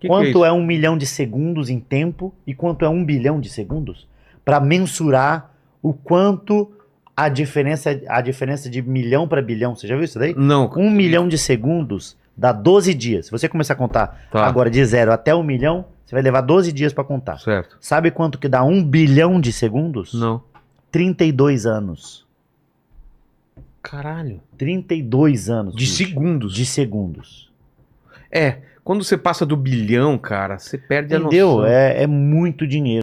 Que quanto que é, é, um milhão de segundos em tempo e quanto é um bilhão de segundos para mensurar o quanto a diferença a diferença de milhão para bilhão. Você já viu isso daí? Não. Um milhão de segundos dá 12 dias. Se você começar a contar tá. agora de zero até um milhão, você vai levar 12 dias para contar. Certo. Sabe quanto que dá um bilhão de segundos? Não. 32 anos. Caralho. 32 anos. De segundos. De segundos. É. Quando você passa do bilhão, cara, você perde Entendeu? a noção. Entendeu? É, é muito dinheiro.